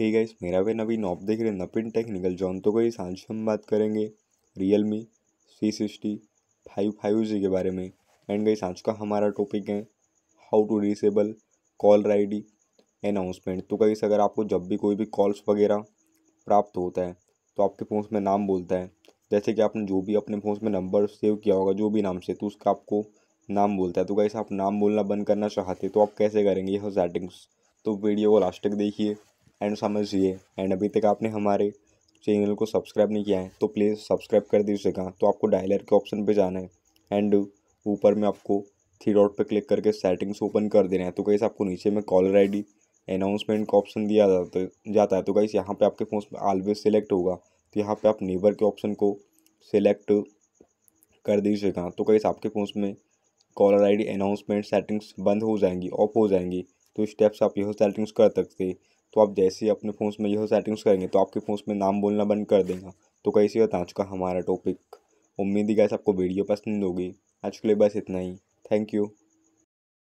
hey guys मेरा वे नवीन op देख रहे नपिन टेक्निकल जॉन तो गई आज हम बात करेंगे Realme C sixty five five G के बारे में एंड गई आज का हमारा टॉपिक है how to disable call I D announcement तो कहीं अगर आपको जब भी कोई भी कॉल्स वगैरह प्राप्त होता है तो आपके फ़ोन में नाम बोलता है जैसे कि आपने जो भी अपने फ़ोन में नंबर सेव किया होगा जो भी नाम से तो उसका आपको नाम बोलता है तो कहीं आप नाम बोलना बंद करना चाहते तो आप कैसे करेंगे यह सेटिंग्स तो वीडियो को लास्ट तक देखिए एंड समझिए एंड अभी तक आपने हमारे चैनल को सब्सक्राइब नहीं किया है तो प्लीज़ सब्सक्राइब कर दीजिएगा तो आपको डायलर के ऑप्शन पे जाना है एंड ऊपर में आपको थ्री डॉट पे क्लिक करके सेटिंग्स ओपन कर देना है तो कहीं आपको नीचे में कॉलर आईडी अनाउंसमेंट का ऑप्शन दिया जाता जाता है तो कहीं यहाँ पे आपके फ़ोन में ऑलवेज सेलेक्ट होगा तो यहाँ पे आप नेबर के ऑप्शन को सिलेक्ट कर दीजिएगा तो कहीं आपके फ़ोन में कॉलर आई अनाउंसमेंट सेटिंग्स बंद हो जाएंगी ऑफ हो जाएंगी तो स्टेप्स आप यह सेटिंग्स कर सकते तो आप जैसे ही अपने फ़ोन में यह सेटिंग्स करेंगे तो आपके फ़ोन में नाम बोलना बंद कर देगा तो कैसे बता चुका हमारा टॉपिक उम्मीद ही गैस आपको वीडियो पसंद होगी आज के लिए बस इतना ही थैंक यू